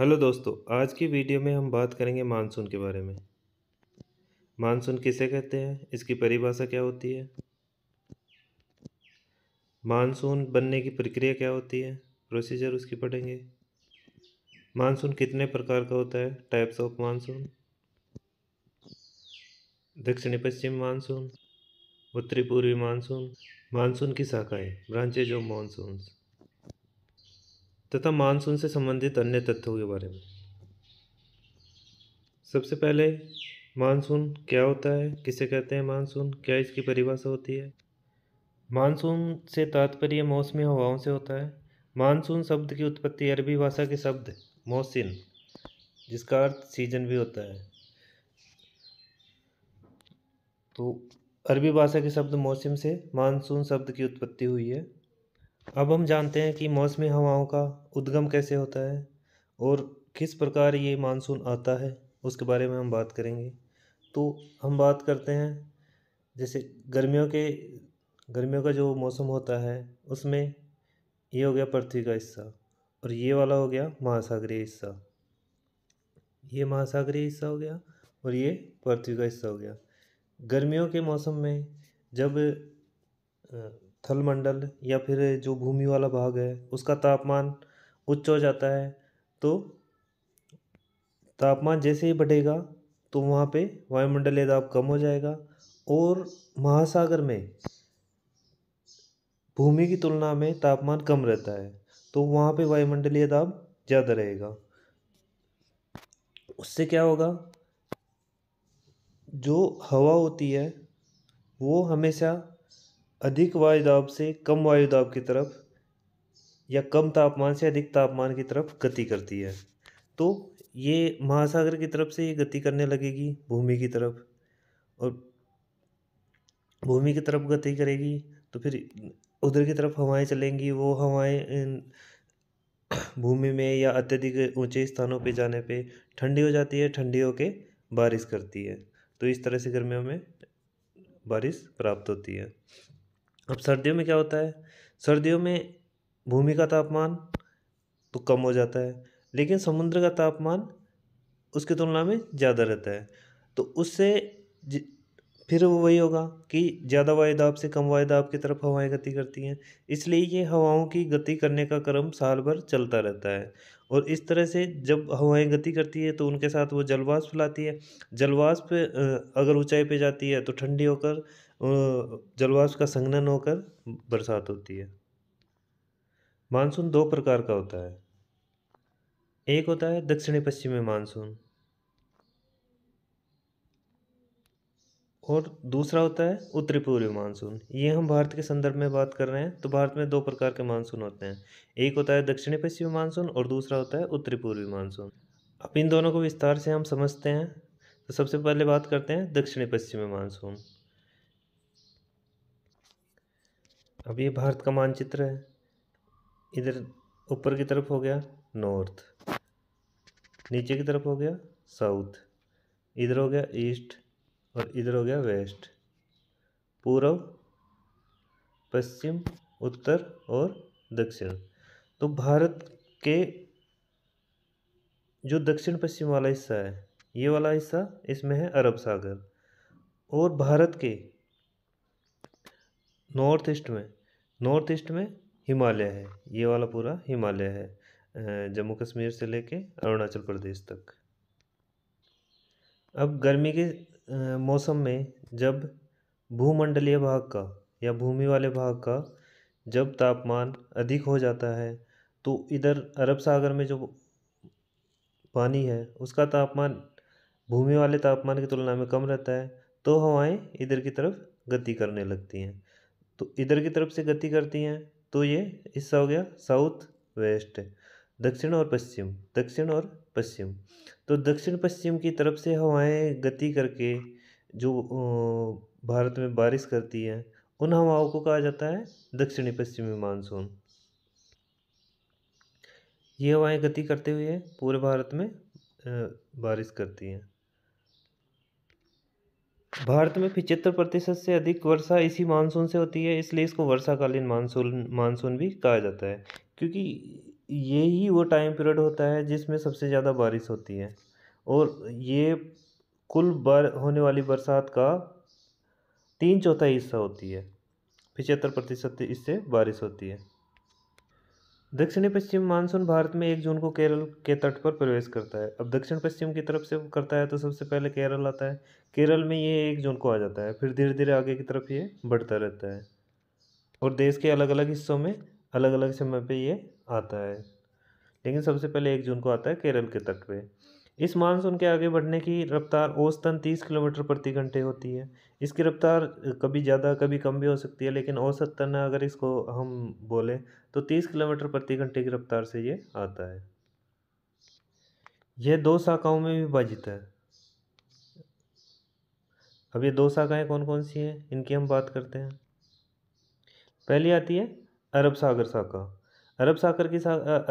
hello दोस्तों आज की वीडियो में हम बात करेंगे मानसून के बारे में मानसून किसे कहते हैं इसकी परिभाषा क्या होती है मानसून बनने की प्रक्रिया क्या होती है प्रोसीजर उसकी पढ़ेंगे मानसून कितने प्रकार का होता है टाइप्स ऑफ मानसून दक्षिणी पश्चिम मानसून उत्तरी पूर्वी मानसून मानसून की शाखाएं ब्रांचेज ऑफ मानसून तथा मानसून से संबंधित अन्य तथ्यों के बारे में सबसे पहले मानसून क्या होता है किसे कहते हैं मानसून क्या इसकी परिभाषा होती है मानसून से तात्पर्य मौसमी हवाओं से होता है मानसून शब्द की उत्पत्ति अरबी भाषा के शब्द मौसिन जिसका अर्थ सीजन भी होता है तो अरबी भाषा के शब्द मौसम से मानसून शब्द की उत्पत्ति हुई है अब हम जानते हैं कि मौसमी हवाओं का उद्गम कैसे होता है और किस प्रकार ये मानसून आता है उसके बारे में हम बात करेंगे तो हम बात करते हैं जैसे गर्मियों के गर्मियों का जो मौसम होता है उसमें ये हो गया पृथ्वी का हिस्सा और ये वाला हो गया महासागरीय हिस्सा ये महासागरीय हिस्सा हो गया और ये पृथ्वी का हिस्सा हो गया गर्मियों के मौसम में जब थल मंडल या फिर जो भूमि वाला भाग है उसका तापमान उच्च हो जाता है तो तापमान जैसे ही बढ़ेगा तो वहाँ पे वायुमंडलीय दाब कम हो जाएगा और महासागर में भूमि की तुलना में तापमान कम रहता है तो वहाँ पे वायुमंडलीय दाब ज़्यादा रहेगा उससे क्या होगा जो हवा होती है वो हमेशा अधिक वायुदाब से कम वायुदाब की तरफ या कम तापमान से अधिक तापमान की तरफ गति करती है तो ये महासागर की तरफ से ये गति करने लगेगी भूमि की तरफ और भूमि की तरफ गति करेगी तो फिर उधर की तरफ हवाएं चलेंगी वो हवाएं भूमि में या अत्यधिक ऊंचे स्थानों पे जाने पे ठंडी हो जाती है ठंडी होकर बारिश करती है तो इस तरह से गर्मियों में बारिश प्राप्त होती है अब सर्दियों में क्या होता है सर्दियों में भूमि का तापमान तो कम हो जाता है लेकिन समुद्र का तापमान उसकी तुलना में ज़्यादा रहता है तो उससे फिर वो वही होगा कि ज़्यादा वायुदाब से कम वायुदाब की तरफ हवाएं गति करती हैं इसलिए ये हवाओं की गति करने का क्रम साल भर चलता रहता है और इस तरह से जब हवाएं गति करती है तो उनके साथ वो जलवाष्प लाती है जलवाष्प अगर ऊंचाई पे जाती है तो ठंडी होकर जलवाष्प का संघनन होकर बरसात होती है मानसून दो प्रकार का होता है एक होता है दक्षिणी पश्चिमी मानसून और दूसरा होता है उत्तरी पूर्वी मानसून ये हम भारत के संदर्भ में बात कर रहे हैं तो भारत में दो प्रकार के मानसून होते हैं एक होता है दक्षिणी पश्चिमी मानसून और दूसरा होता है उत्तरी पूर्वी मानसून अब इन दोनों को विस्तार से हम समझते हैं तो सबसे पहले बात करते हैं दक्षिणी पश्चिमी मानसून अब ये भारत का मानचित्र है इधर ऊपर की तरफ हो गया नॉर्थ नीचे की तरफ हो गया साउथ इधर हो गया ईस्ट और इधर हो गया वेस्ट पूर्व पश्चिम उत्तर और दक्षिण तो भारत के जो दक्षिण पश्चिम वाला हिस्सा है ये वाला हिस्सा इसमें है अरब सागर और भारत के नॉर्थ ईस्ट में नॉर्थ ईस्ट में हिमालय है ये वाला पूरा हिमालय है जम्मू कश्मीर से लेके अरुणाचल प्रदेश तक अब गर्मी के मौसम में जब भूमंडलीय भाग का या भूमि वाले भाग का जब तापमान अधिक हो जाता है तो इधर अरब सागर में जो पानी है उसका तापमान भूमि वाले तापमान की तुलना में कम रहता है तो हवाएं इधर की तरफ गति करने लगती हैं तो इधर की तरफ से गति करती हैं तो ये हिस्सा हो गया साउथ वेस्ट दक्षिण और पश्चिम दक्षिण और पश्चिम तो दक्षिण पश्चिम की तरफ से हवाएं गति करके जो भारत में बारिश करती हैं उन हवाओं को कहा जाता है दक्षिणी पश्चिमी मानसून ये हवाएं गति करते हुए पूरे भारत में बारिश करती हैं भारत में पिचहत्तर प्रतिशत से अधिक वर्षा इसी मानसून से होती है इसलिए इसको वर्षाकालीन मानसून मानसून भी कहा जाता है क्योंकि ये ही वो टाइम पीरियड होता है जिसमें सबसे ज़्यादा बारिश होती है और ये कुल बार होने वाली बरसात का तीन चौथाई हिस्सा होती है पिचहत्तर प्रतिशत इससे बारिश होती है दक्षिणी पश्चिम मानसून भारत में एक जून को केरल के तट पर प्रवेश करता है अब दक्षिण पश्चिम की तरफ से करता है तो सबसे पहले केरल आता है केरल में ये एक जून को आ जाता है फिर धीरे धीरे आगे की तरफ ये बढ़ता रहता है और देश के अलग अलग हिस्सों में अलग अलग समय पे ये आता है लेकिन सबसे पहले एक जून को आता है केरल के तट पर इस मानसून के आगे बढ़ने की रफ्तार औसतन तीस किलोमीटर प्रति घंटे होती है इसकी रफ्तार कभी ज़्यादा कभी कम भी हो सकती है लेकिन औसतन अगर इसको हम बोलें तो तीस किलोमीटर प्रति घंटे की रफ्तार से ये आता है यह दो शाखाओं में विभाजित है अब ये दो शाखाएं कौन कौन सी हैं इनकी हम बात करते हैं पहली आती है अरब सागर शाखा अरब सागर की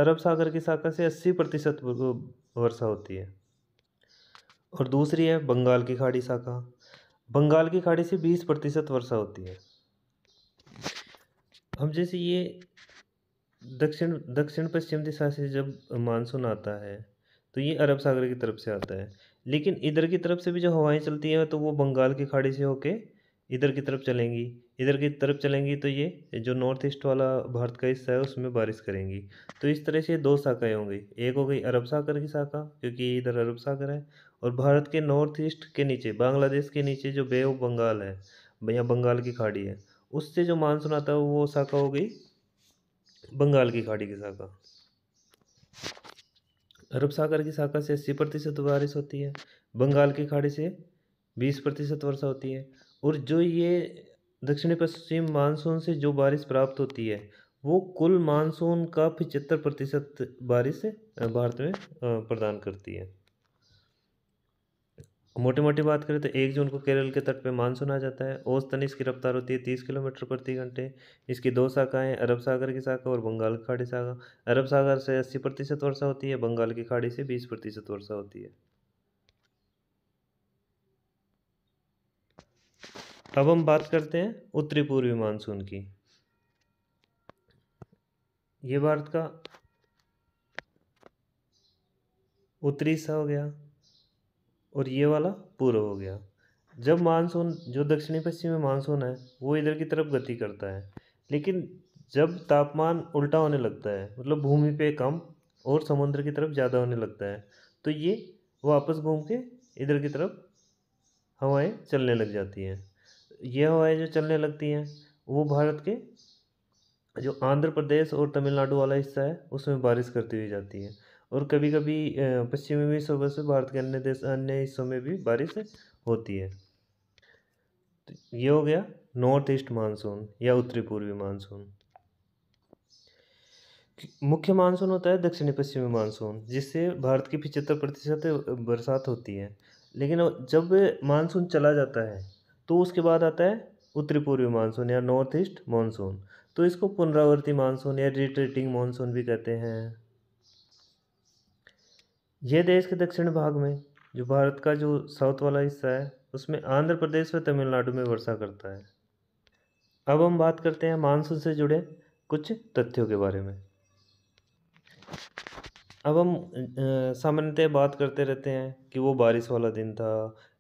अरब सागर की शाखा से अस्सी प्रतिशत वर्षा होती है और दूसरी है बंगाल की खाड़ी शाखा बंगाल की खाड़ी से बीस प्रतिशत वर्षा होती है हम जैसे ये दक्षिण दक्षिण पश्चिम दिशा से जब मानसून आता है तो ये अरब सागर की तरफ से आता है लेकिन इधर की तरफ से भी जो हवाएं चलती हैं तो वो बंगाल की खाड़ी से होके इधर की तरफ चलेंगी इधर की तरफ चलेंगी तो ये जो नॉर्थ ईस्ट वाला भारत का हिस्सा है उसमें बारिश करेंगी तो इस तरह से दो शाखाएँ होंगी एक हो गई अरब सागर की शाखा क्योंकि इधर अरब सागर है और भारत के नॉर्थ ईस्ट के नीचे बांग्लादेश के नीचे जो बे ऑफ बंगाल है या बंगाल की खाड़ी है उससे जो मानसून आता है वो शाखा हो गई बंगाल की खाड़ी की शाखा अरब सागर की शाखा से अस्सी प्रतिशत बारिश होती है बंगाल की खाड़ी से बीस प्रतिशत वर्षा होती है और जो ये दक्षिणी पश्चिम मानसून से जो बारिश प्राप्त होती है वो कुल मानसून का पिचहत्तर प्रतिशत बारिश भारत में प्रदान करती है मोटी मोटी बात करें तो एक जून को केरल के तट पे मानसून आ जाता है औसतन इसकी रफ्तार होती है तीस किलोमीटर प्रति घंटे इसकी दो शाखाएं अरब सागर की शाखा और बंगाल की खाड़ी शाखा अरब सागर से अस्सी प्रतिशत वर्षा होती है बंगाल की खाड़ी से बीस प्रतिशत वर्षा होती है अब हम बात करते हैं उत्तरी पूर्वी मानसून की ये भारत का उत्तरी हिस्सा हो गया और ये वाला पूर्व हो गया जब मानसून जो दक्षिणी पश्चिमी मानसून है वो इधर की तरफ गति करता है लेकिन जब तापमान उल्टा होने लगता है मतलब भूमि पे कम और समुद्र की तरफ ज़्यादा होने लगता है तो ये वापस घूम के इधर की तरफ हवाएं चलने लग जाती हैं यह हवाएँ जो चलने लगती हैं वो भारत के जो आंध्र प्रदेश और तमिलनाडु वाला हिस्सा है उसमें बारिश करती हुई जाती है और कभी कभी पश्चिमी सुबह से भारत के अन्य देश अन्य हिस्सों में भी बारिश होती है तो ये हो गया नॉर्थ ईस्ट मानसून या उत्तरी पूर्वी मानसून मुख्य मानसून होता है दक्षिणी पश्चिमी मानसून जिससे भारत की पिचहत्तर प्रतिशत बरसात होती है लेकिन जब मानसून चला जाता है तो उसके बाद आता है उत्तरी पूर्वी मानसून या नॉर्थ ईस्ट मानसून तो इसको पुनरावर्ती मानसून या रिट्रीटिंग मानसून भी कहते हैं यह देश के दक्षिण भाग में जो भारत का जो साउथ वाला हिस्सा है उसमें आंध्र प्रदेश व तमिलनाडु में वर्षा करता है अब हम बात करते हैं मानसून से जुड़े कुछ तथ्यों के बारे में अब हम सामान्यतः बात करते रहते हैं कि वो बारिश वाला दिन था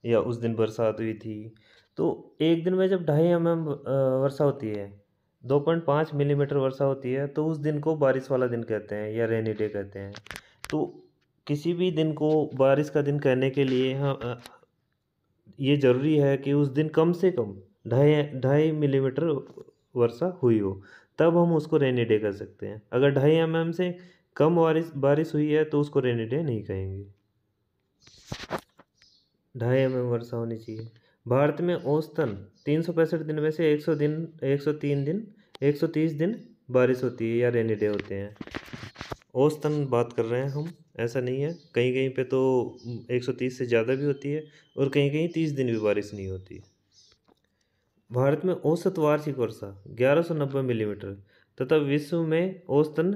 या उस दिन बरसात हुई थी तो एक दिन में जब ढाई एम mm, एम वर्षा होती है दो पॉइंट पाँच मिलीमीटर वर्षा होती है तो उस दिन को बारिश वाला दिन कहते हैं या रेनी डे कहते हैं तो किसी भी दिन को बारिश का दिन कहने के लिए हम हाँ, ये ज़रूरी है कि उस दिन कम से कम ढाई ढाई मिलीमीटर वर्षा हुई हो तब हम उसको रेनी डे कह सकते हैं अगर ढाई एम mm एम से कम बारिश बारिश हुई है तो उसको रेनी डे नहीं कहेंगे ढाई एम mm एम वर्षा होनी चाहिए भारत में औसतन तीन सौ पैंसठ दिन में से एक सौ दिन एक सौ तीन दिन एक सौ तीस दिन बारिश होती है या रेनी डे होते हैं औसतन बात कर रहे हैं हम ऐसा नहीं है कहीं कहीं पे तो एक सौ तीस से ज़्यादा भी होती है और कहीं कहीं तीस दिन भी बारिश नहीं होती भारत में औसत वार्षिक वर्षा ग्यारह सौ नब्बे मिलीमीटर तथा विश्व में औसतन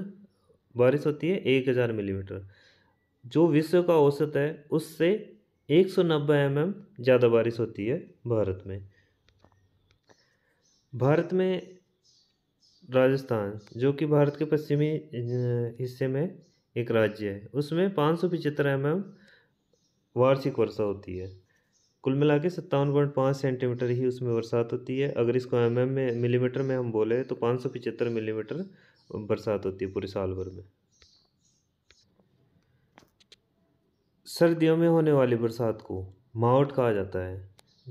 बारिश होती है एक हज़ार मिलीमीटर जो विश्व का औसत है उससे एक सौ नब्बे एम एम ज़्यादा बारिश होती है भारत में भारत में राजस्थान जो कि भारत के पश्चिमी हिस्से में एक राज्य है उसमें पाँच सौ पिचहत्तर एम एम वार्षिक वर्षा होती है कुल मिला के सत्तावन पॉइंट पाँच सेंटीमीटर ही उसमें बरसात होती है अगर इसको एम एम में मिलीमीटर में हम बोले तो पाँच सौ पिचहत्तर मिलीमीटर बरसात होती है पूरे साल भर में सर्दियों में होने वाली बरसात को मावट कहा जाता है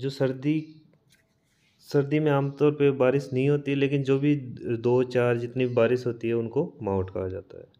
जो सर्दी सर्दी में आमतौर पे बारिश नहीं होती लेकिन जो भी दो चार जितनी बारिश होती है उनको मावट कहा जाता है